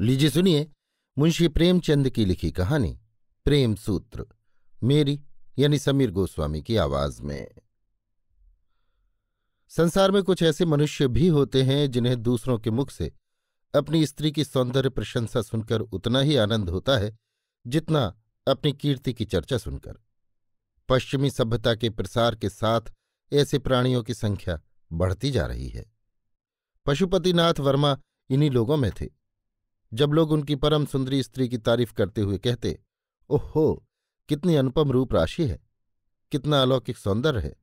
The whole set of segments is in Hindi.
लीजिए सुनिए मुंशी प्रेमचंद की लिखी कहानी प्रेम सूत्र मेरी यानी समीर गोस्वामी की आवाज में संसार में कुछ ऐसे मनुष्य भी होते हैं जिन्हें दूसरों के मुख से अपनी स्त्री की सौंदर्य प्रशंसा सुनकर उतना ही आनंद होता है जितना अपनी कीर्ति की चर्चा सुनकर पश्चिमी सभ्यता के प्रसार के साथ ऐसे प्राणियों की संख्या बढ़ती जा रही है पशुपतिनाथ वर्मा इन्हीं लोगों में थे जब लोग उनकी परम सुंदरी स्त्री की तारीफ करते हुए कहते ओहो कितनी अनुपम रूप राशि है कितना अलौकिक सौंदर्य है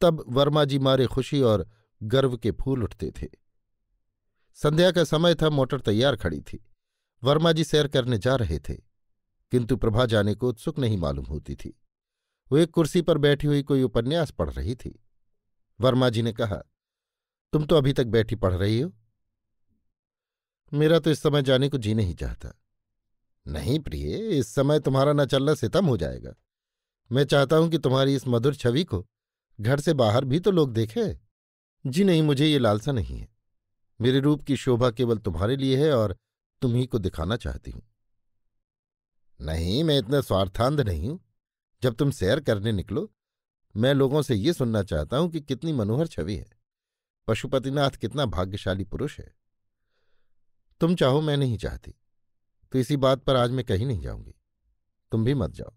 तब वर्मा जी मारे खुशी और गर्व के फूल उठते थे संध्या का समय था मोटर तैयार खड़ी थी वर्मा जी सैर करने जा रहे थे किंतु प्रभा जाने को उत्सुक नहीं मालूम होती थी वो एक कुर्सी पर बैठी हुई कोई उपन्यास पढ़ रही थी वर्मा जी ने कहा तुम तो अभी तक बैठी पढ़ रही हो मेरा तो इस समय जाने को जी नहीं चाहता नहीं प्रिय इस समय तुम्हारा न चलना सितम हो जाएगा मैं चाहता हूं कि तुम्हारी इस मधुर छवि को घर से बाहर भी तो लोग देखें जी नहीं मुझे ये लालसा नहीं है मेरे रूप की शोभा केवल तुम्हारे लिए है और तुम्ही को दिखाना चाहती हूं नहीं मैं इतना स्वार्थांध नहीं हूं जब तुम सैर करने निकलो मैं लोगों से ये सुनना चाहता हूं कि कितनी मनोहर छवि है पशुपतिनाथ कितना भाग्यशाली पुरुष है तुम चाहो मैं नहीं चाहती तो इसी बात पर आज मैं कहीं नहीं जाऊंगी तुम भी मत जाओ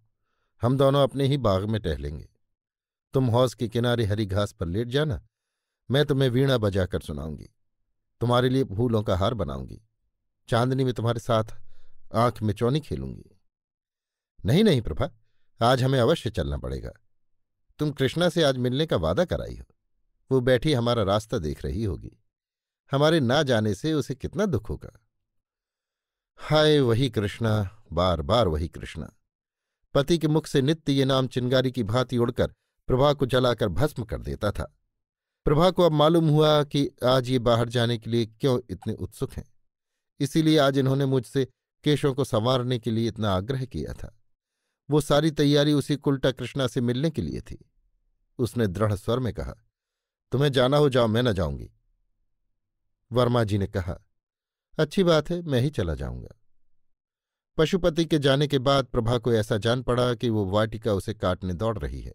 हम दोनों अपने ही बाग में टहलेंगे तुम हौस के किनारे हरी घास पर लेट जाना मैं तुम्हें वीणा बजाकर सुनाऊंगी तुम्हारे लिए फूलों का हार बनाऊंगी चांदनी में तुम्हारे साथ आंख में चौनी खेलूंगी नहीं नहीं प्रभा आज हमें अवश्य चलना पड़ेगा तुम कृष्णा से आज मिलने का वादा कराई हो वो बैठी हमारा रास्ता देख रही होगी हमारे ना जाने से उसे कितना दुख होगा हाय वही कृष्णा बार बार वही कृष्णा पति के मुख से नित्य ये नाम चिंगारी की भांति उड़कर प्रभा को जलाकर भस्म कर देता था प्रभा को अब मालूम हुआ कि आज ये बाहर जाने के लिए क्यों इतने उत्सुक हैं इसीलिए आज इन्होंने मुझसे केशों को संवारने के लिए इतना आग्रह किया था वो सारी तैयारी उसी कुल्टा कृष्णा से मिलने के लिए थी उसने दृढ़ स्वर में कहा तुम्हें जाना हो जाओ मैं न जाऊंगी वर्मा जी ने कहा अच्छी बात है मैं ही चला जाऊंगा पशुपति के जाने के बाद प्रभा को ऐसा जान पड़ा कि वो वाटिका उसे काटने दौड़ रही है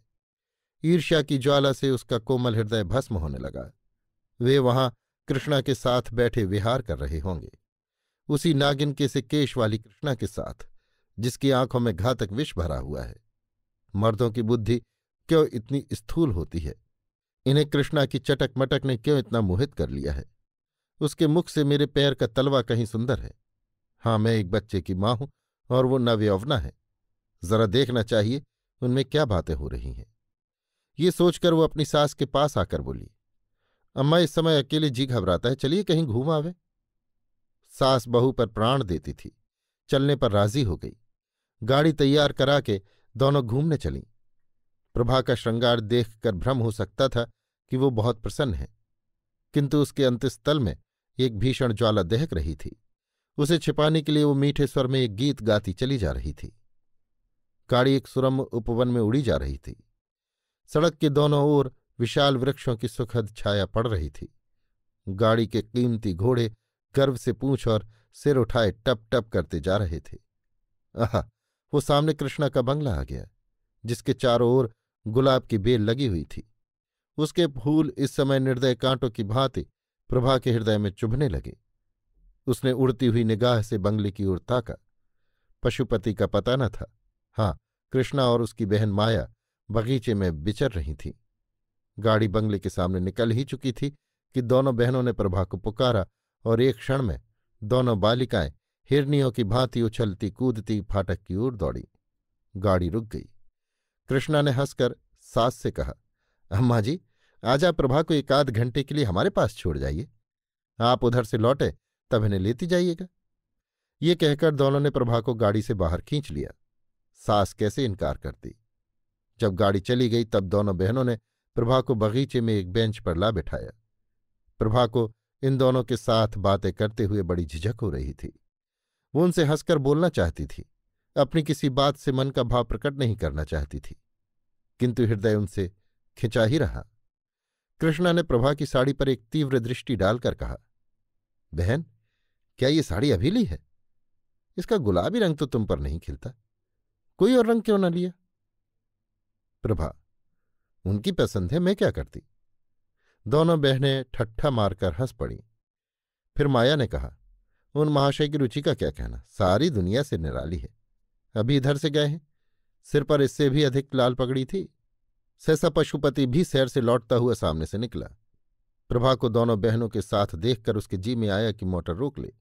ईर्ष्या की ज्वाला से उसका कोमल हृदय भस्म होने लगा वे वहां कृष्णा के साथ बैठे विहार कर रहे होंगे उसी नागिन के से केश वाली कृष्णा के साथ जिसकी आंखों में घातक विष भरा हुआ है मर्दों की बुद्धि क्यों इतनी स्थूल होती है इन्हें कृष्णा की चटक मटक ने क्यों इतना मोहित कर लिया है उसके मुख से मेरे पैर का तलवा कहीं सुंदर है हाँ मैं एक बच्चे की माँ हूं और वो नवयौवना है जरा देखना चाहिए उनमें क्या बातें हो रही हैं ये सोचकर वो अपनी सास के पास आकर बोली अम्मा इस समय अकेले जी घबराता है चलिए कहीं घूम आवे सास बहू पर प्राण देती थी चलने पर राजी हो गई गाड़ी तैयार करा के दोनों घूमने चलीं प्रभा का श्रृंगार देखकर भ्रम हो सकता था कि वो बहुत प्रसन्न है किंतु उसके अंतस्थल में एक भीषण ज्वाला दहक रही थी उसे छिपाने के लिए वो मीठे स्वर में एक गीत गाती चली जा रही थी काड़ी एक सुरम उपवन में उड़ी जा रही थी सड़क के दोनों ओर विशाल वृक्षों की सुखद छाया पड़ रही थी गाड़ी के कीमती घोड़े गर्व से पूछ और सिर उठाए टप टप करते जा रहे थे आह वो सामने कृष्णा का बंगला आ गया जिसके चारों ओर गुलाब की बेल लगी हुई थी उसके फूल इस समय निर्दय कांटों की भांति प्रभा के हृदय में चुभने लगे उसने उड़ती हुई निगाह से बंगले की ओर ताका पशुपति का पता न था हाँ कृष्णा और उसकी बहन माया बगीचे में बिचर रही थी गाड़ी बंगले के सामने निकल ही चुकी थी कि दोनों बहनों ने प्रभा को पुकारा और एक क्षण में दोनों बालिकाएं हिरनियों की भांति उछलती कूदती फाटक की ओर दौड़ी गाड़ी रुक गई कृष्णा ने हंसकर सास से कहा अम्मा जी आज आप प्रभा को एक आध घंटे के लिए हमारे पास छोड़ जाइए आप उधर से लौटे तब इन्हें लेती जाइएगा ये कहकर दोनों ने प्रभा को गाड़ी से बाहर खींच लिया सास कैसे इनकार करती जब गाड़ी चली गई तब दोनों बहनों ने प्रभा को बगीचे में एक बेंच पर ला बिठाया प्रभा को इन दोनों के साथ बातें करते हुए बड़ी झिझक हो रही थी वो उनसे हंसकर बोलना चाहती थी अपनी किसी बात से मन का भाव प्रकट नहीं करना चाहती थी किंतु हृदय उनसे खिंचा ही रहा कृष्णा ने प्रभा की साड़ी पर एक तीव्र दृष्टि डालकर कहा बहन क्या ये साड़ी अभी ली है इसका गुलाबी रंग तो तुम पर नहीं खिलता कोई और रंग क्यों ना लिया प्रभा उनकी पसंद है मैं क्या करती दोनों बहनें ठट्ठा मारकर हंस पड़ी फिर माया ने कहा उन महाशय की रुचि का क्या कहना सारी दुनिया से निराली है अभी इधर से गए हैं सिर पर इससे भी अधिक लाल पगड़ी थी सहसा पशुपति भी सैर से लौटता हुआ सामने से निकला प्रभा को दोनों बहनों के साथ देखकर उसके जी में आया कि मोटर रोक ले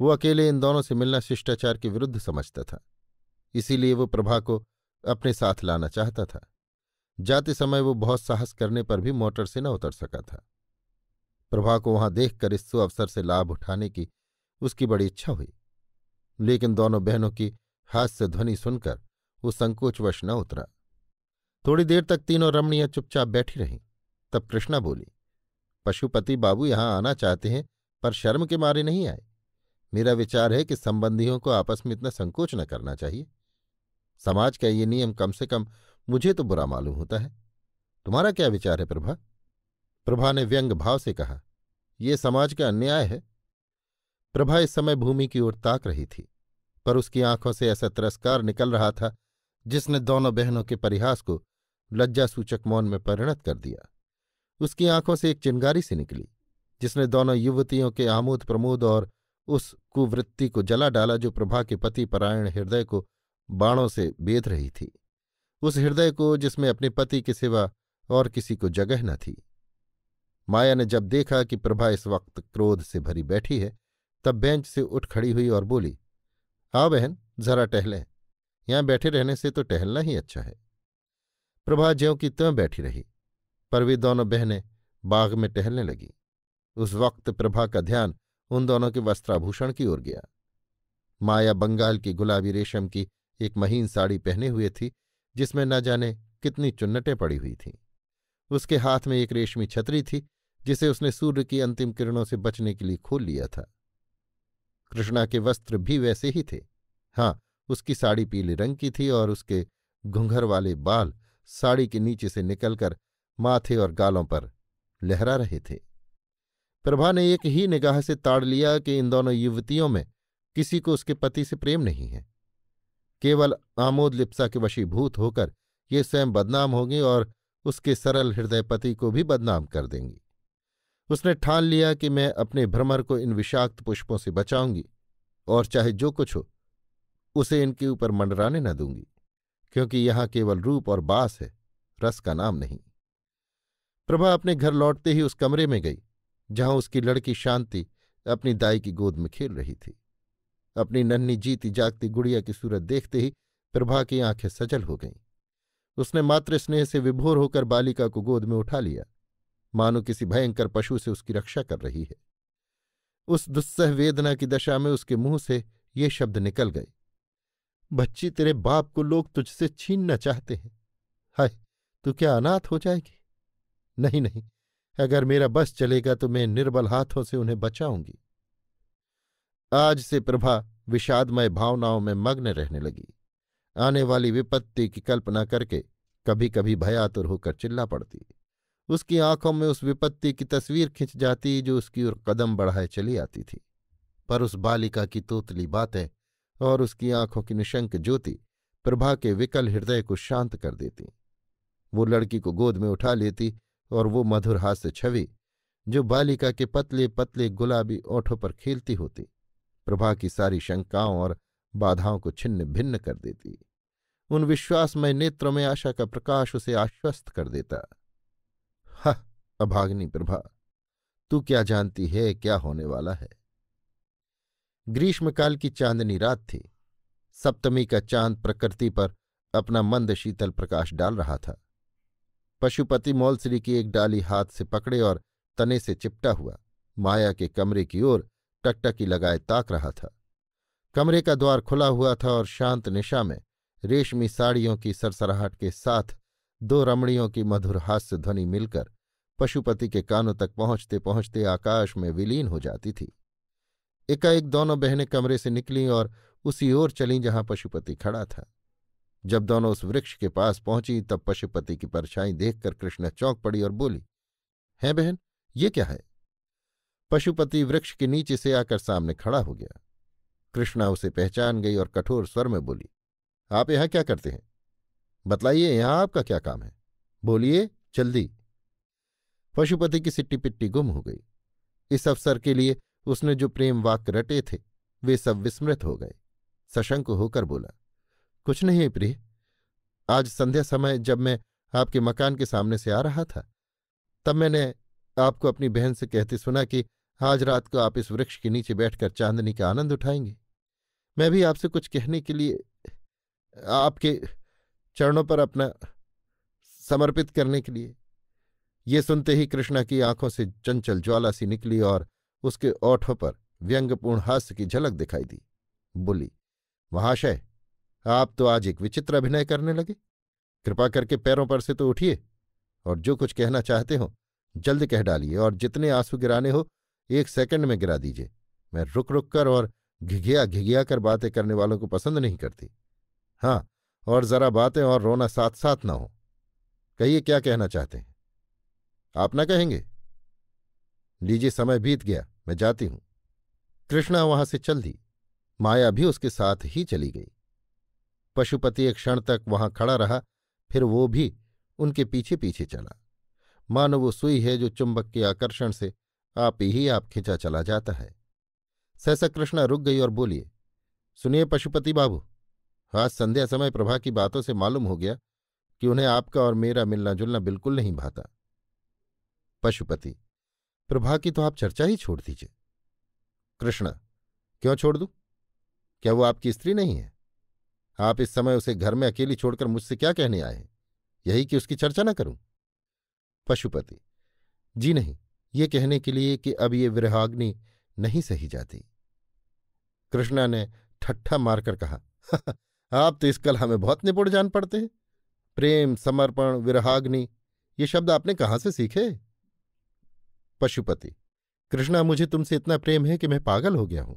वो अकेले इन दोनों से मिलना शिष्टाचार के विरुद्ध समझता था इसीलिए वो प्रभा को अपने साथ लाना चाहता था जाते समय वो बहुत साहस करने पर भी मोटर से न उतर सका था प्रभा को वहां देखकर इस अवसर से लाभ उठाने की उसकी बड़ी इच्छा हुई लेकिन दोनों बहनों की हास्य ध्वनि सुनकर वो संकोचवश न उतरा थोड़ी देर तक तीनों रमणियां चुपचाप बैठी रहीं तब कृष्णा बोली पशुपति बाबू यहां आना चाहते हैं पर शर्म के मारे नहीं आए मेरा विचार है कि संबंधियों को आपस में इतना संकोच न करना चाहिए समाज का ये नियम कम से कम मुझे तो बुरा मालूम होता है तुम्हारा क्या विचार है प्रभा प्रभा ने व्यंग भाव से कहा यह समाज का अन्याय है प्रभा इस समय भूमि की ओर ताक रही थी पर उसकी आंखों से ऐसा तिरस्कार निकल रहा था जिसने दोनों बहनों के परिहास को लज्जासूचक मौन में परिणत कर दिया उसकी आंखों से एक चिंगारी सी निकली जिसने दोनों युवतियों के आमोद प्रमोद और उस कुवृत्ति को जला डाला जो प्रभा के पति परायण हृदय को बाणों से बेध रही थी उस हृदय को जिसमें अपने पति के सिवा और किसी को जगह न थी माया ने जब देखा कि प्रभा इस वक्त क्रोध से भरी बैठी है तब बेंच से उठ खड़ी हुई और बोली हाँ बहन जरा टहलें यहां बैठे रहने से तो टहलना ही अच्छा है प्रभा ज्यों की त्यों बैठी रही पर वे दोनों बहनें बाग में टहलने लगीं उस वक्त प्रभा का ध्यान उन दोनों के वस्त्राभूषण की ओर गया माया बंगाल की गुलाबी रेशम की एक महीन साड़ी पहने हुए थी जिसमें न जाने कितनी चुन्नटें पड़ी हुई थीं उसके हाथ में एक रेशमी छतरी थी जिसे उसने सूर्य की अंतिम किरणों से बचने के लिए खोल लिया था कृष्णा के वस्त्र भी वैसे ही थे हाँ उसकी साड़ी पीले रंग की थी और उसके घुंघर वाले बाल साड़ी के नीचे से निकलकर माथे और गालों पर लहरा रहे थे प्रभा ने एक ही निगाह से ताड़ लिया कि इन दोनों युवतियों में किसी को उसके पति से प्रेम नहीं है केवल आमोद लिप्सा के वशीभूत होकर ये स्वयं बदनाम होंगी और उसके सरल हृदय पति को भी बदनाम कर देंगी उसने ठान लिया कि मैं अपने भ्रमर को इन विषाक्त पुष्पों से बचाऊंगी और चाहे जो कुछ हो उसे इनके ऊपर मंडराने न दूंगी क्योंकि यहां केवल रूप और बास है रस का नाम नहीं प्रभा अपने घर लौटते ही उस कमरे में गई जहां उसकी लड़की शांति अपनी दाई की गोद में खेल रही थी अपनी नन्ही जीती जागती गुड़िया की सूरत देखते ही प्रभा की आंखें सजल हो गईं उसने मात्र स्नेह से विभोर होकर बालिका को गोद में उठा लिया मानो किसी भयंकर पशु से उसकी रक्षा कर रही है उस दुस्सह वेदना की दशा में उसके मुंह से ये शब्द निकल गए बच्ची तेरे बाप को लोग तुझसे छीनना चाहते हैं हाय तू क्या अनाथ हो जाएगी नहीं नहीं अगर मेरा बस चलेगा तो मैं निर्बल हाथों से उन्हें बचाऊंगी आज से प्रभा विषादमय भावनाओं में मग्न रहने लगी आने वाली विपत्ति की कल्पना करके कभी कभी भयातुर होकर चिल्ला पड़ती उसकी आंखों में उस विपत्ति की तस्वीर खिंच जाती जो उसकी ओर कदम बढ़ाए चली आती थी पर उस बालिका की तोतली बातें और उसकी आंखों की निशंक ज्योति प्रभा के विकल हृदय को शांत कर देती वो लड़की को गोद में उठा लेती और वो मधुर हास्य छवि जो बालिका के पतले पतले गुलाबी ओठों पर खेलती होती प्रभा की सारी शंकाओं और बाधाओं को छिन्न भिन्न कर देती उन विश्वासमय नेत्रों में आशा का प्रकाश उसे आश्वस्त कर देता ह हाँ, अभाग्नि प्रभा तू क्या जानती है क्या होने वाला है ग्रीष्मकाल की चांदनी रात थी सप्तमी का चांद प्रकृति पर अपना मंद शीतल प्रकाश डाल रहा था पशुपति मौलश्री की एक डाली हाथ से पकड़े और तने से चिपटा हुआ माया के कमरे की ओर टकटकी लगाए ताक रहा था कमरे का द्वार खुला हुआ था और शांत निशा में रेशमी साड़ियों की सरसराहट के साथ दो रमणियों की मधुर हास्य ध्वनि मिलकर पशुपति के कानों तक पहुंचते पहुंचते आकाश में विलीन हो जाती थी एकाएक दोनों बहनें कमरे से निकलीं और उसी ओर चलीं जहां पशुपति खड़ा था जब दोनों उस वृक्ष के पास पहुंची तब पशुपति की परछाई देखकर कृष्ण चौंक पड़ी और बोली है बहन ये क्या है पशुपति वृक्ष के नीचे से आकर सामने खड़ा हो गया कृष्णा उसे पहचान गई और कठोर स्वर में बोली आप यहां क्या करते हैं बतलाइए यहां आपका क्या काम है बोलिए जल्दी पशुपति की सिट्टी पिट्टी गुम हो गई इस अवसर के लिए उसने जो प्रेम वाक्य रटे थे वे सब विस्मृत हो गए सशंक होकर बोला कुछ नहीं प्रिय आज संध्या समय जब मैं आपके मकान के सामने से आ रहा था तब मैंने आपको अपनी बहन से कहते सुना कि आज रात को आप इस वृक्ष के नीचे बैठकर चांदनी का आनंद उठाएंगे मैं भी आपसे कुछ कहने के लिए आपके चरणों पर अपना समर्पित करने के लिए ये सुनते ही कृष्णा की आंखों से चंचल ज्वाला सी निकली और उसके ओठों पर व्यंग्यपूर्ण हास्य की झलक दिखाई दी बोली महाशय आप तो आज एक विचित्र अभिनय करने लगे कृपा करके पैरों पर से तो उठिए और जो कुछ कहना चाहते हो जल्द कह डालिए और जितने आंसू गिराने हो एक सेकंड में गिरा दीजिए मैं रुक रुक कर और घिघिया घिघिया कर बातें करने वालों को पसंद नहीं करती हाँ और जरा बातें और रोना साथ साथ ना हो कहिए क्या कहना चाहते हैं आप ना कहेंगे लीजिए समय बीत गया मैं जाती हूं कृष्णा वहां से चल दी माया भी उसके साथ ही चली गई पशुपति एक क्षण तक वहां खड़ा रहा फिर वो भी उनके पीछे पीछे चला मानो वो सुई है जो चुंबक के आकर्षण से आप ही आप खिंचा चला जाता है सहसा कृष्णा रुक गई और बोलिए सुनिए पशुपति बाबू आज संध्या समय प्रभा की बातों से मालूम हो गया कि उन्हें आपका और मेरा मिलना जुलना बिल्कुल नहीं भाता पशुपति प्रभा की तो आप चर्चा ही छोड़ दीजिए कृष्णा क्यों छोड़ दू क्या वो आपकी स्त्री नहीं है आप इस समय उसे घर में अकेली छोड़कर मुझसे क्या कहने आए हैं यही कि उसकी चर्चा न करूं पशुपति जी नहीं ये कहने के लिए कि अब ये विरहाग्नि नहीं सही जाती कृष्णा ने ठट्ठा मारकर कहा हाँ, आप तो इस कल हमें बहुत निपुण जान पड़ते हैं प्रेम समर्पण विरहाग्नि ये शब्द आपने कहाँ से सीखे पशुपति कृष्णा मुझे तुमसे इतना प्रेम है कि मैं पागल हो गया हूं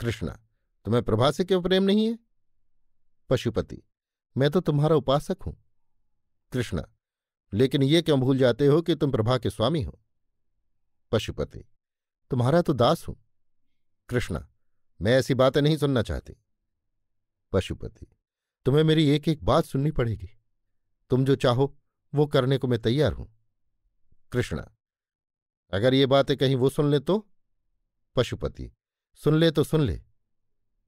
कृष्णा तुम्हें प्रभा से क्यों प्रेम नहीं है पशुपति मैं तो तुम्हारा उपासक हूं कृष्णा लेकिन ये क्यों भूल जाते हो कि तुम प्रभा के स्वामी हो पशुपति तुम्हारा तो दास हूं कृष्णा मैं ऐसी बातें नहीं सुनना चाहती पशुपति तुम्हें मेरी एक एक बात सुननी पड़ेगी तुम जो चाहो वो करने को मैं तैयार हूं कृष्णा अगर ये बातें कहीं वो सुन ले तो पशुपति सुन ले तो सुन ले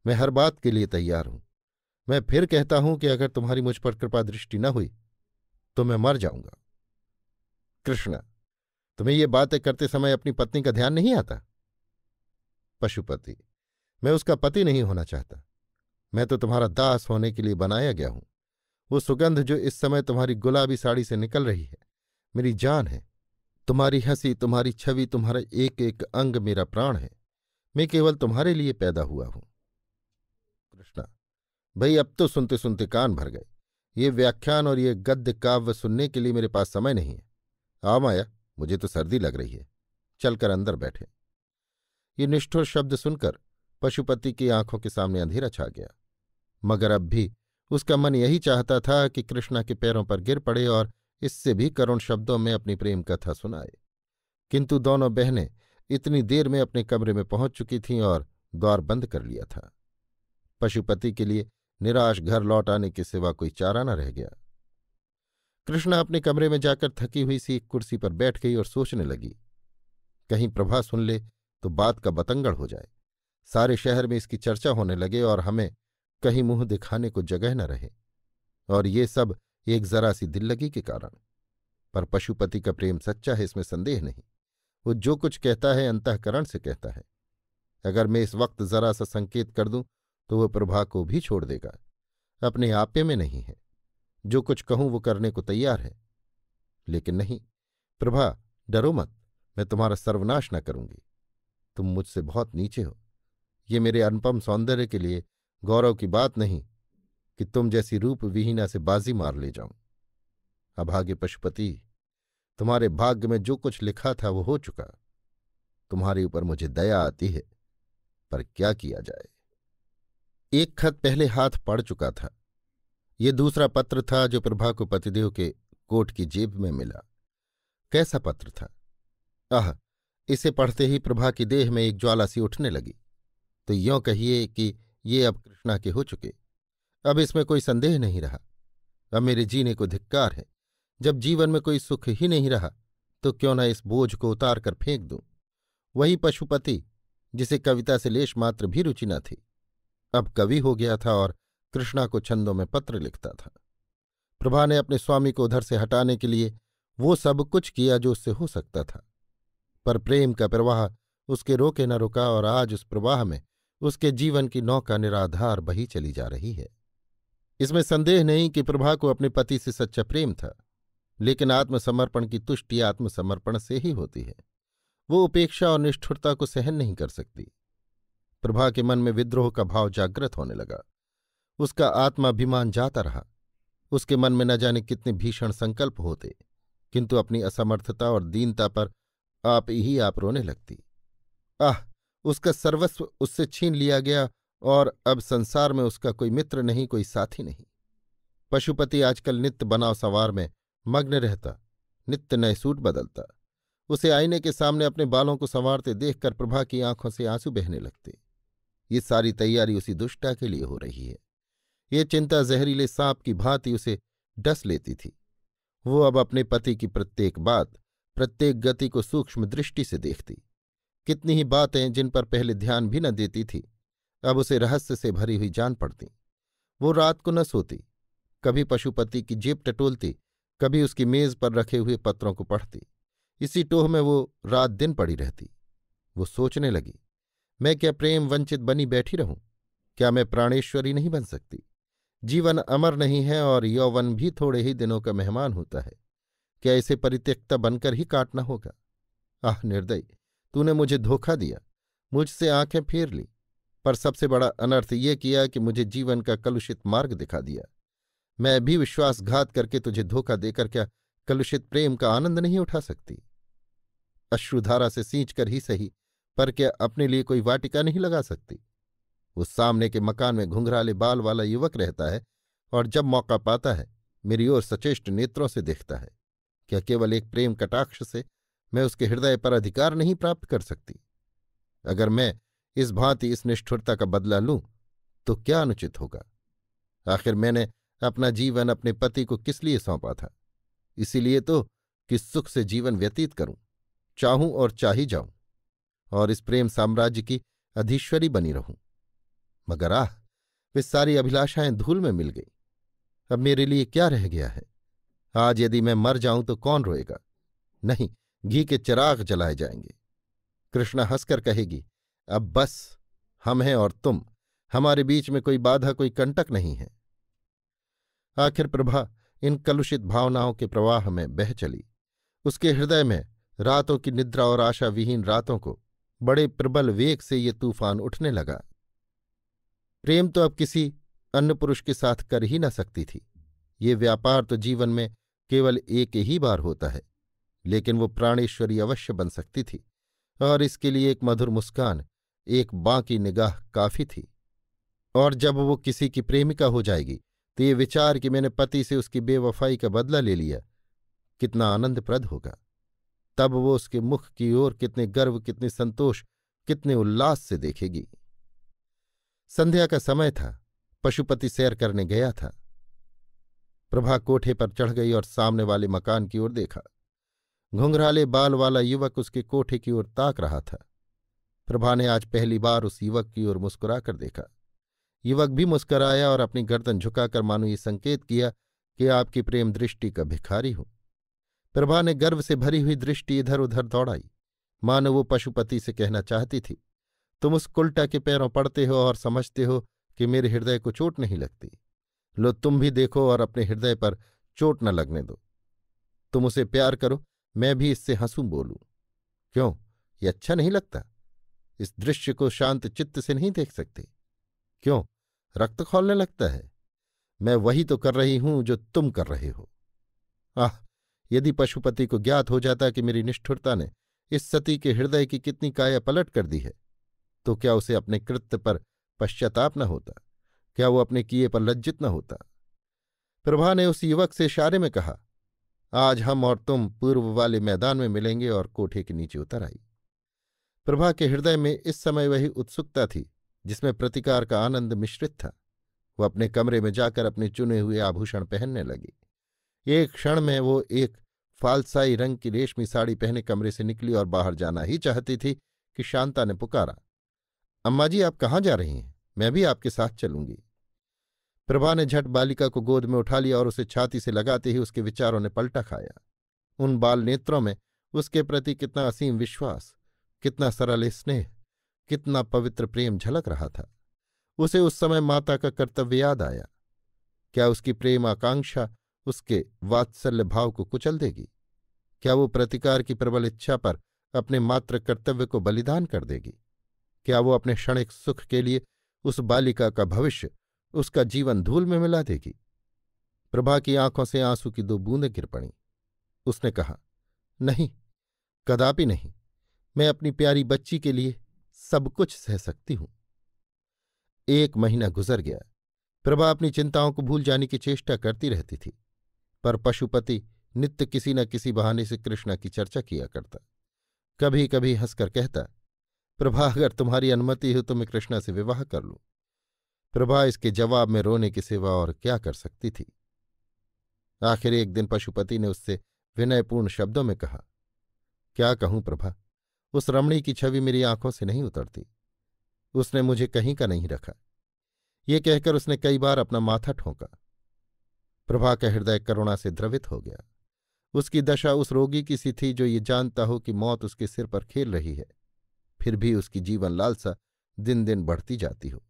मैं हर बात के लिए तैयार हूं मैं फिर कहता हूं कि अगर तुम्हारी मुझ पर कृपा दृष्टि न हुई तो मैं मर जाऊंगा कृष्ण तुम्हें ये बातें करते समय अपनी पत्नी का ध्यान नहीं आता पशुपति मैं उसका पति नहीं होना चाहता मैं तो तुम्हारा दास होने के लिए बनाया गया हूं वो सुगंध जो इस समय तुम्हारी गुलाबी साड़ी से निकल रही है मेरी जान है तुम्हारी हंसी तुम्हारी छवि तुम्हारा एक एक अंग मेरा प्राण है मैं केवल तुम्हारे लिए पैदा हुआ हूं कृष्णा भई अब तो सुनते सुनते कान भर गए ये व्याख्यान और ये गद्य काव्य सुनने के लिए मेरे पास समय नहीं है आ माया मुझे तो सर्दी लग रही है चलकर अंदर बैठे ये निष्ठुर शब्द सुनकर पशुपति की आंखों के सामने अंधेरा छा गया मगर अब भी उसका मन यही चाहता था कि कृष्णा के पैरों पर गिर पड़े और इससे भी करुण शब्दों में अपनी प्रेम कथा सुनाए किंतु दोनों बहनें इतनी देर में अपने कमरे में पहुंच चुकी थीं और द्वार बंद कर लिया था पशुपति के लिए निराश घर लौट आने के सिवा कोई चारा न रह गया कृष्णा अपने कमरे में जाकर थकी हुई सी एक कुर्सी पर बैठ गई और सोचने लगी कहीं प्रभा सुन ले तो बात का बतंगड़ हो जाए सारे शहर में इसकी चर्चा होने लगे और हमें कहीं मुंह दिखाने को जगह न रहे और ये सब एक जरा सी दिल लगी के कारण पर पशुपति का प्रेम सच्चा है इसमें संदेह नहीं वो जो कुछ कहता है अंतकरण से कहता है अगर मैं इस वक्त जरा सा संकेत कर दूं तो वह प्रभा को भी छोड़ देगा अपने आपे में नहीं है जो कुछ कहूं वो करने को तैयार है लेकिन नहीं प्रभा डरो मत मैं तुम्हारा सर्वनाश न करूंगी तुम मुझसे बहुत नीचे हो ये मेरे अनुपम सौंदर्य के लिए गौरव की बात नहीं कि तुम जैसी रूप विहीना से बाजी मार ले जाऊं अभागे पशुपति तुम्हारे भाग्य में जो कुछ लिखा था वो हो चुका तुम्हारे ऊपर मुझे दया आती है पर क्या किया जाए एक खत पहले हाथ पड़ चुका था ये दूसरा पत्र था जो प्रभा को पतिदेव के कोट की जेब में मिला कैसा पत्र था आह इसे पढ़ते ही प्रभा की देह में एक ज्वाला सी उठने लगी तो यों कहिए कि ये अब कृष्णा के हो चुके अब इसमें कोई संदेह नहीं रहा अब मेरे जीने को धिक्कार है जब जीवन में कोई सुख ही नहीं रहा तो क्यों ना इस बोझ को उतार कर फेंक दूं वही पशुपति जिसे कविता से लेश मात्र भी रुचि न थी अब कवि हो गया था और कृष्णा को छंदों में पत्र लिखता था प्रभा ने अपने स्वामी को उधर से हटाने के लिए वो सब कुछ किया जो उससे हो सकता था पर प्रेम का प्रवाह उसके रोके न रुका और आज उस प्रवाह में उसके जीवन की नौका निराधार बही चली जा रही है इसमें संदेह नहीं कि प्रभा को अपने पति से सच्चा प्रेम था लेकिन आत्मसमर्पण की तुष्टि आत्मसमर्पण से ही होती है वो उपेक्षा और निष्ठुरता को सहन नहीं कर सकती प्रभा के मन में विद्रोह का भाव जागृत होने लगा उसका आत्माभिमान जाता रहा उसके मन में न जाने कितने भीषण संकल्प होते किंतु अपनी असमर्थता और दीनता पर आप ही आप रोने लगती आह उसका सर्वस्व उससे छीन लिया गया और अब संसार में उसका कोई मित्र नहीं कोई साथी नहीं पशुपति आजकल नित्य बनाव सवार में मग्न रहता नित्य नए सूट बदलता उसे आईने के सामने अपने बालों को संवारते देखकर प्रभा की आंखों से आंसू बहने लगते ये सारी तैयारी उसी दुष्टा के लिए हो रही है ये चिंता जहरीले सांप की भांति उसे डस लेती थी वो अब अपने पति की प्रत्येक बात प्रत्येक गति को सूक्ष्म दृष्टि से देखती कितनी ही बातें जिन पर पहले ध्यान भी न देती थी अब उसे रहस्य से भरी हुई जान पड़ती वो रात को न सोती कभी पशुपति की जेब टटोलती कभी उसकी मेज पर रखे हुए पत्रों को पढ़ती इसी टोह में वो रात दिन पड़ी रहती वो सोचने लगी मैं क्या प्रेम वंचित बनी बैठी रहूं क्या मैं प्राणेश्वरी नहीं बन सकती जीवन अमर नहीं है और यौवन भी थोड़े ही दिनों का मेहमान होता है क्या इसे परित्यक्ता बनकर ही काटना होगा आह निर्दयी तूने मुझे धोखा दिया मुझसे आंखें फेर ली पर सबसे बड़ा अनर्थ यह किया कि मुझे जीवन का कलुषित मार्ग दिखा दिया मैं भी विश्वासघात करके तुझे धोखा देकर क्या कलुषित प्रेम का आनंद नहीं उठा सकती अश्रुधारा से सींच कर ही सही पर क्या अपने लिए कोई वाटिका नहीं लगा सकती उस सामने के मकान में घुंघराले बाल वाला युवक रहता है और जब मौका पाता है मेरी ओर सचेष्ट नेत्रों से देखता है क्या केवल एक प्रेम कटाक्ष से मैं उसके हृदय पर अधिकार नहीं प्राप्त कर सकती अगर मैं इस भांति इस निष्ठुरता का बदला लूं तो क्या अनुचित होगा आखिर मैंने अपना जीवन अपने पति को किस लिए सौंपा था इसीलिए तो कि सुख से जीवन व्यतीत करूं चाहूं और चाही जाऊं और इस प्रेम साम्राज्य की अधीश्वरी बनी रहूं मगर आह वे सारी अभिलाषाएं धूल में मिल गई अब मेरे लिए क्या रह गया है आज यदि मैं मर जाऊं तो कौन रोएगा नहीं घी के चिराग जलाए जाएंगे कृष्णा हंसकर कहेगी अब बस हम हैं और तुम हमारे बीच में कोई बाधा कोई कंटक नहीं है आखिर प्रभा इन कलुषित भावनाओं के प्रवाह में बह चली उसके हृदय में रातों की निद्रा और आशा विहीन रातों को बड़े प्रबल वेग से ये तूफान उठने लगा प्रेम तो अब किसी अन्य पुरुष के साथ कर ही न सकती थी ये व्यापार तो जीवन में केवल एक ही बार होता है लेकिन वो प्राणेश्वरी अवश्य बन सकती थी और इसके लिए एक मधुर मुस्कान एक बाकी निगाह काफी थी और जब वो किसी की प्रेमिका हो जाएगी तो ये विचार कि मैंने पति से उसकी बेवफाई का बदला ले लिया कितना आनंदप्रद होगा तब वो उसके मुख की ओर कितने गर्व कितने संतोष कितने उल्लास से देखेगी संध्या का समय था पशुपति सैर करने गया था प्रभा कोठे पर चढ़ गई और सामने वाले मकान की ओर देखा घुंघराले बाल वाला युवक उसके कोठे की ओर ताक रहा था प्रभा ने आज पहली बार उस युवक की ओर मुस्कुरा कर देखा युवक भी मुस्कराया और अपनी गर्दन झुकाकर मानो ये संकेत किया कि आपकी प्रेम दृष्टि का भिखारी हूं प्रभा ने गर्व से भरी हुई दृष्टि इधर उधर दौड़ाई मानो वो पशुपति से कहना चाहती थी तुम उस कुल्टा के पैरों पड़ते हो और समझते हो कि मेरे हृदय को चोट नहीं लगती लो तुम भी देखो और अपने हृदय पर चोट न लगने दो तुम उसे प्यार करो मैं भी इससे हंसू बोलूं क्यों ये अच्छा नहीं लगता इस दृश्य को शांत चित्त से नहीं देख सकती क्यों रक्त खोलने लगता है मैं वही तो कर रही हूं जो तुम कर रहे हो आह यदि पशुपति को ज्ञात हो जाता कि मेरी निष्ठुरता ने इस सती के हृदय की कितनी काया पलट कर दी है तो क्या उसे अपने कृत्य पर पश्चाताप न होता क्या वो अपने किए पर लज्जित न होता प्रभा ने उस युवक से इशारे में कहा आज हम और तुम पूर्व वाले मैदान में मिलेंगे और कोठे के नीचे उतर आई प्रभा के हृदय में इस समय वही उत्सुकता थी जिसमें प्रतिकार का आनंद मिश्रित था वह अपने कमरे में जाकर अपने चुने हुए आभूषण पहनने लगी एक क्षण में वो एक फालसाई रंग की रेशमी साड़ी पहने कमरे से निकली और बाहर जाना ही चाहती थी कि शांता ने पुकारा अम्मा जी आप कहाँ जा रही हैं मैं भी आपके साथ चलूंगी प्रभा ने झट बालिका को गोद में उठा लिया और उसे छाती से लगाते ही उसके विचारों ने पलटा खाया उन बाल नेत्रों में उसके प्रति कितना असीम विश्वास कितना सरल स्नेह कितना पवित्र प्रेम झलक रहा था उसे उस समय माता का कर्तव्य याद आया क्या उसकी प्रेम आकांक्षा उसके वात्सल्य भाव को कुचल देगी क्या वो प्रतिकार की प्रबल इच्छा पर अपने मात्र कर्तव्य को बलिदान कर देगी क्या वो अपने क्षणिक सुख के लिए उस बालिका का भविष्य उसका जीवन धूल में मिला देगी प्रभा की आंखों से आंसू की दो बूंदें गिर पड़ी उसने कहा नहीं कदापि नहीं मैं अपनी प्यारी बच्ची के लिए सब कुछ सह सकती हूं एक महीना गुजर गया प्रभा अपनी चिंताओं को भूल जाने की चेष्टा करती रहती थी पर पशुपति नित्य किसी न किसी बहाने से कृष्णा की चर्चा किया करता कभी कभी हंसकर कहता प्रभा अगर तुम्हारी अनुमति हो तो मैं कृष्णा से विवाह कर लूं प्रभा इसके जवाब में रोने के सिवा और क्या कर सकती थी आखिर एक दिन पशुपति ने उससे विनयपूर्ण शब्दों में कहा क्या कहूं प्रभा उस रमणी की छवि मेरी आंखों से नहीं उतरती उसने मुझे कहीं का नहीं रखा ये कहकर उसने कई बार अपना माथा ठोंका प्रभा का हृदय करुणा से द्रवित हो गया उसकी दशा उस रोगी की सी थी जो ये जानता हो कि मौत उसके सिर पर खेल रही है फिर भी उसकी जीवन लालसा दिन दिन बढ़ती जाती हो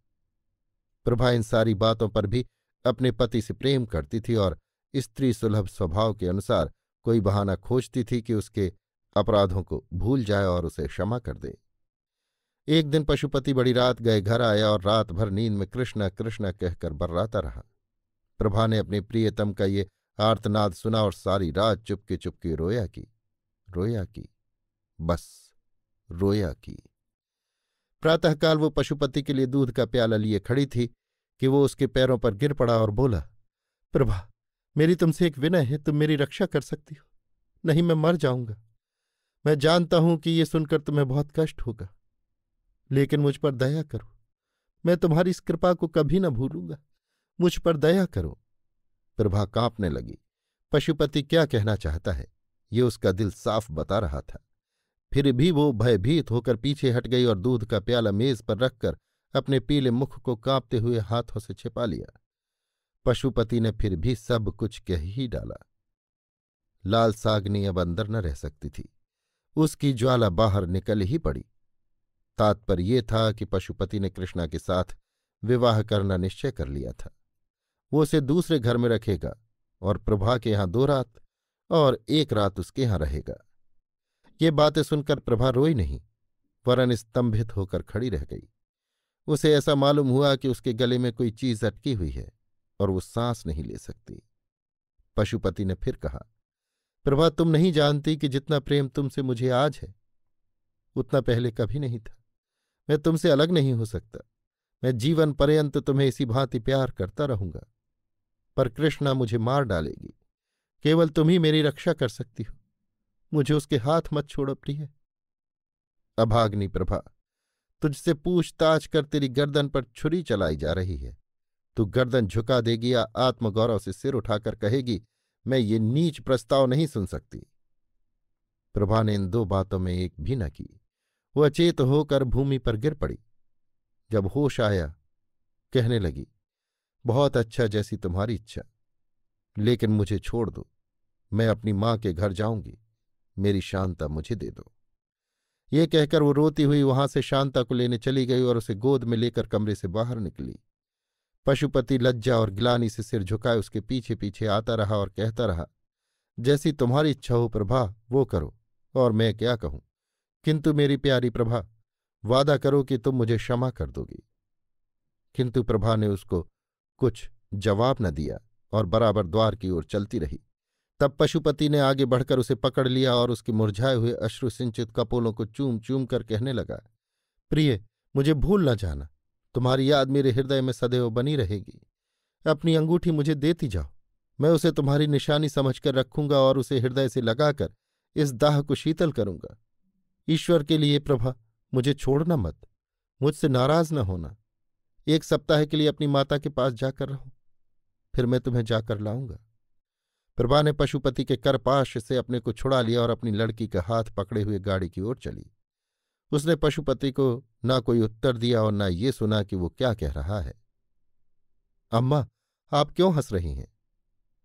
प्रभा इन सारी बातों पर भी अपने पति से प्रेम करती थी और स्त्री सुलभ स्वभाव के अनुसार कोई बहाना खोजती थी कि उसके अपराधों को भूल जाए और उसे क्षमा कर दे एक दिन पशुपति बड़ी रात गए घर आया और रात भर नींद में कृष्णा कृष्णा कहकर बर्राता रहा प्रभा ने अपने प्रियतम का ये आर्तनाद सुना और सारी रात चुपके चुपके रोया की रोया की बस रोया की प्रातःकाल वो पशुपति के लिए दूध का प्याला लिए खड़ी थी कि वो उसके पैरों पर गिर पड़ा और बोला प्रभा मेरी तुमसे एक विनय है तुम मेरी रक्षा कर सकती हो नहीं मैं मर जाऊंगा मैं जानता हूं कि ये सुनकर तुम्हें बहुत कष्ट होगा लेकिन मुझ पर दया करो मैं तुम्हारी इस कृपा को कभी न भूलूंगा मुझ पर दया करो प्रभा कांपने लगी पशुपति क्या कहना चाहता है ये उसका दिल साफ बता रहा था फिर भी वो भयभीत होकर पीछे हट गई और दूध का प्याला मेज पर रखकर अपने पीले मुख को कांपते हुए हाथों से छिपा लिया पशुपति ने फिर भी सब कुछ कह ही डाला लाल सागनी अब अंदर न रह सकती थी उसकी ज्वाला बाहर निकल ही पड़ी तात्पर्य ये था कि पशुपति ने कृष्णा के साथ विवाह करना निश्चय कर लिया था वो उसे दूसरे घर में रखेगा और प्रभा के यहाँ दो रात और एक रात उसके यहाँ रहेगा ये बातें सुनकर प्रभा रोई नहीं वरन स्तंभित होकर खड़ी रह गई उसे ऐसा मालूम हुआ कि उसके गले में कोई चीज अटकी हुई है और वो सांस नहीं ले सकती पशुपति ने फिर कहा प्रभा तुम नहीं जानती कि जितना प्रेम तुमसे मुझे आज है उतना पहले कभी नहीं था मैं तुमसे अलग नहीं हो सकता मैं जीवन पर्यंत तुम्हें इसी भांति प्यार करता रहूंगा पर कृष्णा मुझे मार डालेगी केवल तुम ही मेरी रक्षा कर सकती हो मुझे उसके हाथ मत छोड़ो प्रिय अभाग्नि प्रभा तुझसे पूछताछ कर तेरी गर्दन पर छुरी चलाई जा रही है तू गर्दन झुका देगी या आत्मगौरव से सिर उठाकर कहेगी मैं ये नीच प्रस्ताव नहीं सुन सकती प्रभा ने इन दो बातों में एक भी न की वो अचेत होकर भूमि पर गिर पड़ी जब होश आया कहने लगी बहुत अच्छा जैसी तुम्हारी इच्छा लेकिन मुझे छोड़ दो मैं अपनी मां के घर जाऊंगी मेरी शांता मुझे दे दो ये कहकर वो रोती हुई वहां से शांता को लेने चली गई और उसे गोद में लेकर कमरे से बाहर निकली पशुपति लज्जा और ग्लानी से सिर झुकाए उसके पीछे पीछे आता रहा और कहता रहा जैसी तुम्हारी इच्छा हो प्रभा वो करो और मैं क्या कहूं किंतु मेरी प्यारी प्रभा वादा करो कि तुम मुझे क्षमा कर दोगी किंतु प्रभा ने उसको कुछ जवाब न दिया और बराबर द्वार की ओर चलती रही तब पशुपति ने आगे बढ़कर उसे पकड़ लिया और उसके मुरझाए हुए अश्रुसिंचित कपोलों को चूम चूम कर कहने लगा प्रिय मुझे भूल न जाना तुम्हारी याद मेरे हृदय में सदैव बनी रहेगी अपनी अंगूठी मुझे देती जाओ मैं उसे तुम्हारी निशानी समझकर रखूंगा और उसे हृदय से लगाकर इस दाह को शीतल करूंगा ईश्वर के लिए प्रभा मुझे छोड़ना मत मुझसे नाराज न होना एक सप्ताह के लिए अपनी माता के पास जाकर रहो फिर मैं तुम्हें जाकर लाऊंगा प्रभा ने पशुपति के करपाश से अपने को छुड़ा लिया और अपनी लड़की का हाथ पकड़े हुए गाड़ी की ओर चली उसने पशुपति को ना कोई उत्तर दिया और ना ये सुना कि वो क्या कह रहा है अम्मा आप क्यों हंस रही हैं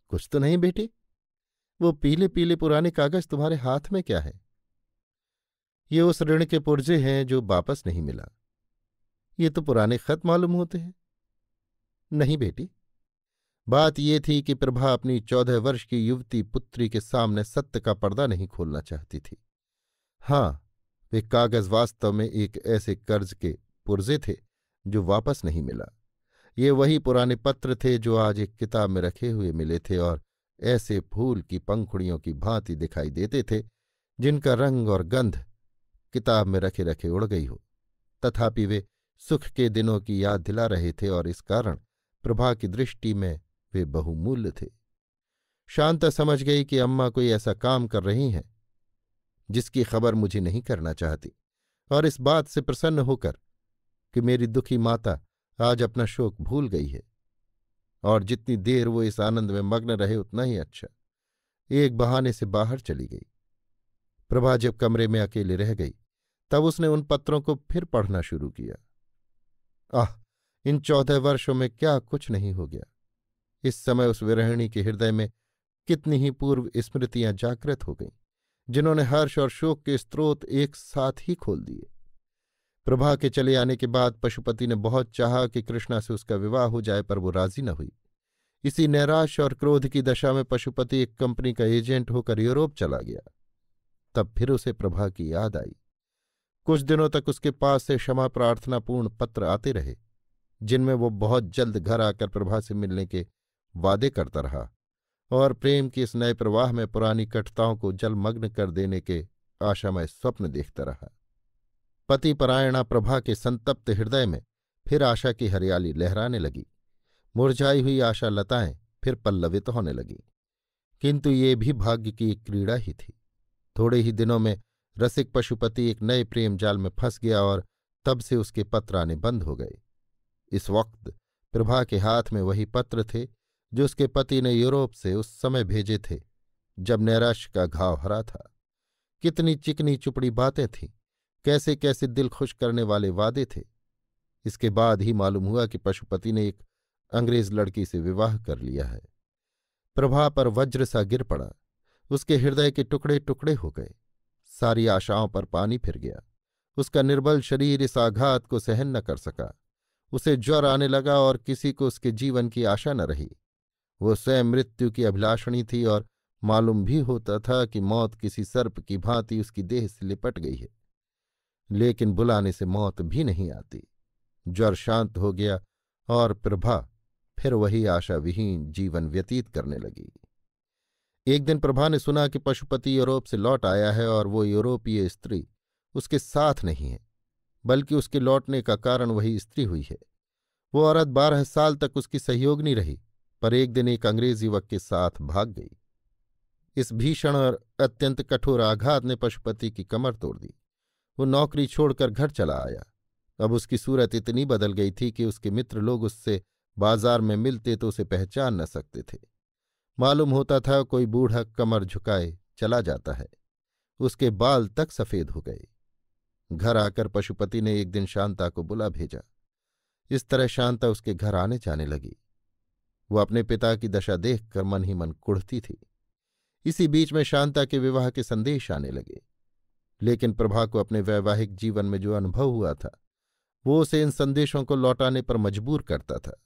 कुछ तो नहीं बेटी वो पीले पीले पुराने कागज तुम्हारे हाथ में क्या है ये उस ऋण के पुर्जे हैं जो वापस नहीं मिला ये तो पुराने खत मालूम होते हैं नहीं बेटी बात ये थी कि प्रभा अपनी चौदह वर्ष की युवती पुत्री के सामने सत्य का पर्दा नहीं खोलना चाहती थी हाँ वे कागज वास्तव में एक ऐसे कर्ज के पुर्जे थे जो वापस नहीं मिला ये वही पुराने पत्र थे जो आज एक किताब में रखे हुए मिले थे और ऐसे फूल की पंखुड़ियों की भांति दिखाई देते थे जिनका रंग और गंध किताब में रखे रखे उड़ गई हो तथापि वे सुख के दिनों की याद दिला रहे थे और इस कारण प्रभा की दृष्टि में वे बहुमूल्य थे शांता समझ गई कि अम्मा कोई ऐसा काम कर रही हैं जिसकी खबर मुझे नहीं करना चाहती और इस बात से प्रसन्न होकर कि मेरी दुखी माता आज अपना शोक भूल गई है और जितनी देर वो इस आनंद में मग्न रहे उतना ही अच्छा एक बहाने से बाहर चली गई प्रभा जब कमरे में अकेले रह गई तब उसने उन पत्रों को फिर पढ़ना शुरू किया आह इन चौदह वर्षों में क्या कुछ नहीं हो गया इस समय उस विरहिणी के हृदय में कितनी ही पूर्व स्मृतियां जागृत हो गईं जिन्होंने हर्ष और शोक के स्रोत एक साथ ही खोल दिए प्रभा के चले आने के बाद पशुपति ने बहुत चाहा कि कृष्णा से उसका विवाह हो जाए पर वो राजी न हुई इसी नैराश और क्रोध की दशा में पशुपति एक कंपनी का एजेंट होकर यूरोप चला गया तब फिर उसे प्रभा की याद आई कुछ दिनों तक उसके पास से क्षमा प्रार्थनापूर्ण पत्र आते रहे जिनमें वो बहुत जल्द घर आकर प्रभा से मिलने के वादे करता रहा और प्रेम के इस नए प्रवाह में पुरानी कटताओं को जलमग्न कर देने के आशामय स्वप्न देखता रहा पति परायणा प्रभा के संतप्त हृदय में फिर आशा की हरियाली लहराने लगी मुरझाई हुई आशा लताएं फिर पल्लवित होने लगी किंतु ये भी भाग्य की एक क्रीड़ा ही थी थोड़े ही दिनों में रसिक पशुपति एक नए प्रेम जाल में फंस गया और तब से उसके पत्र आने बंद हो गए इस वक्त प्रभा के हाथ में वही पत्र थे जो उसके पति ने यूरोप से उस समय भेजे थे जब नैराश्य का घाव हरा था कितनी चिकनी चुपड़ी बातें थीं कैसे कैसे दिल खुश करने वाले वादे थे इसके बाद ही मालूम हुआ कि पशुपति ने एक अंग्रेज लड़की से विवाह कर लिया है प्रभा पर वज्र सा गिर पड़ा उसके हृदय के टुकड़े टुकड़े हो गए सारी आशाओं पर पानी फिर गया उसका निर्बल शरीर इस आघात को सहन न कर सका उसे ज्वर आने लगा और किसी को उसके जीवन की आशा न रही वो स्वयं मृत्यु की अभिलाषणी थी और मालूम भी होता था कि मौत किसी सर्प की भांति उसकी देह से लिपट गई है लेकिन बुलाने से मौत भी नहीं आती ज्वर शांत हो गया और प्रभा फिर वही आशा विहीन जीवन व्यतीत करने लगी एक दिन प्रभा ने सुना कि पशुपति यूरोप से लौट आया है और वो यूरोपीय स्त्री उसके साथ नहीं है बल्कि उसके लौटने का कारण वही स्त्री हुई है वो औरत बारह साल तक उसकी सहयोगनी रही पर एक दिन एक अंग्रेज युवक के साथ भाग गई इस भीषण और अत्यंत कठोर आघात ने पशुपति की कमर तोड़ दी वो नौकरी छोड़कर घर चला आया अब उसकी सूरत इतनी बदल गई थी कि उसके मित्र लोग उससे बाजार में मिलते तो उसे पहचान न सकते थे मालूम होता था कोई बूढ़ा कमर झुकाए चला जाता है उसके बाल तक सफ़ेद हो गए घर आकर पशुपति ने एक दिन शांता को बुला भेजा इस तरह शांता उसके घर आने जाने लगी वह अपने पिता की दशा देखकर मन ही मन कुढ़ती थी इसी बीच में शांता के विवाह के संदेश आने लगे लेकिन प्रभा को अपने वैवाहिक जीवन में जो अनुभव हुआ था वो उसे इन संदेशों को लौटाने पर मजबूर करता था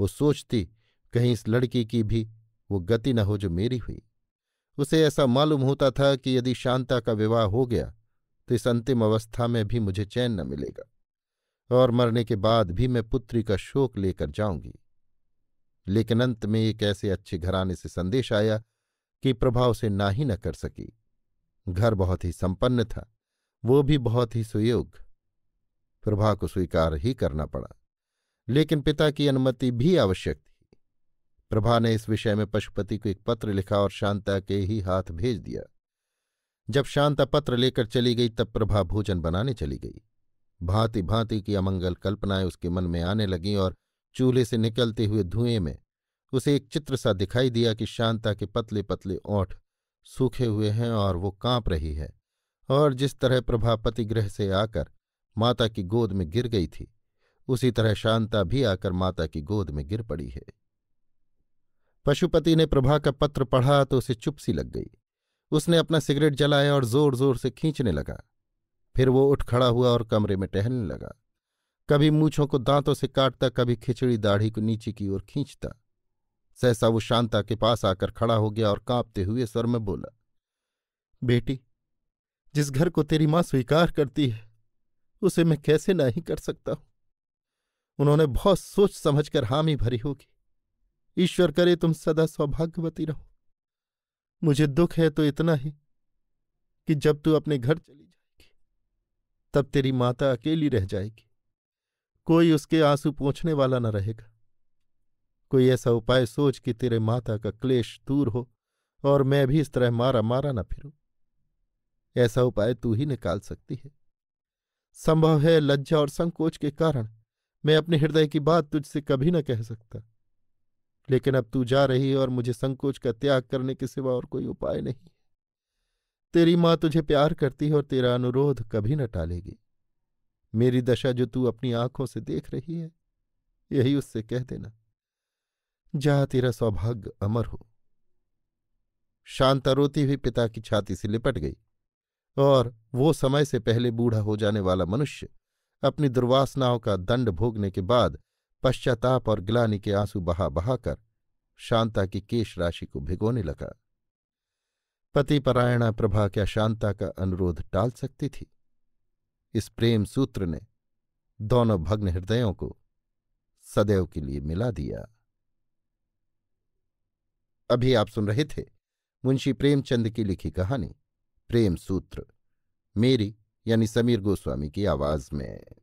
वो सोचती कहीं इस लड़की की भी वो गति न हो जो मेरी हुई उसे ऐसा मालूम होता था कि यदि शांता का विवाह हो गया तो इस अंतिम अवस्था में भी मुझे चैन न मिलेगा और मरने के बाद भी मैं पुत्री का शोक लेकर जाऊंगी लेकिन अंत में एक ऐसे अच्छे घराने से संदेश आया कि प्रभाव से ना ही न कर सकी घर बहुत ही संपन्न था वो भी बहुत ही सुयोग प्रभा को स्वीकार ही करना पड़ा लेकिन पिता की अनुमति भी आवश्यक थी प्रभा ने इस विषय में पशुपति को एक पत्र लिखा और शांता के ही हाथ भेज दिया जब शांता पत्र लेकर चली गई तब प्रभा भोजन बनाने चली गई भांति भांति की अमंगल कल्पनाएं उसके मन में आने लगीं और चूल्हे से निकलते हुए धुएं में उसे एक चित्र सा दिखाई दिया कि शांता के पतले पतले ओंठ सूखे हुए हैं और वो कांप रही है और जिस तरह प्रभापति गृह से आकर माता की गोद में गिर गई थी उसी तरह शांता भी आकर माता की गोद में गिर पड़ी है पशुपति ने प्रभा का पत्र पढ़ा तो उसे चुप सी लग गई उसने अपना सिगरेट जलाया और जोर जोर से खींचने लगा फिर वो उठ खड़ा हुआ और कमरे में टहलने लगा कभी मूछों को दांतों से काटता कभी खिचड़ी दाढ़ी को नीचे की ओर खींचता सहसा वो शांता के पास आकर खड़ा हो गया और कांपते हुए स्वर में बोला बेटी जिस घर को तेरी मां स्वीकार करती है उसे मैं कैसे नहीं कर सकता हूं उन्होंने बहुत सोच समझकर हामी भरी होगी ईश्वर करे तुम सदा सौभाग्यवती रहो मुझे दुख है तो इतना ही कि जब तू अपने घर चली जाएगी तब तेरी माता अकेली रह जाएगी कोई उसके आंसू पहुंचने वाला न रहेगा कोई ऐसा उपाय सोच कि तेरे माता का क्लेश दूर हो और मैं भी इस तरह मारा मारा न फिरूं ऐसा उपाय तू ही निकाल सकती है संभव है लज्जा और संकोच के कारण मैं अपने हृदय की बात तुझसे कभी न कह सकता लेकिन अब तू जा रही है और मुझे संकोच का त्याग करने के सिवा और कोई उपाय नहीं तेरी माँ तुझे प्यार करती है और तेरा अनुरोध कभी न टालेगी मेरी दशा जो तू अपनी आंखों से देख रही है यही उससे कह देना जा तेरा सौभाग्य अमर हो शांता रोती हुई पिता की छाती से लिपट गई और वो समय से पहले बूढ़ा हो जाने वाला मनुष्य अपनी दुर्वासनाओं का दंड भोगने के बाद पश्चाताप और ग्लानी के आंसू बहा बहाकर शांता की केश राशि को भिगोने लगा पतिपरायणा प्रभा क्या शांता का अनुरोध टाल सकती थी इस प्रेम सूत्र ने दोनों भग्न हृदयों को सदैव के लिए मिला दिया अभी आप सुन रहे थे मुंशी प्रेमचंद की लिखी कहानी प्रेम सूत्र मेरी यानी समीर गोस्वामी की आवाज में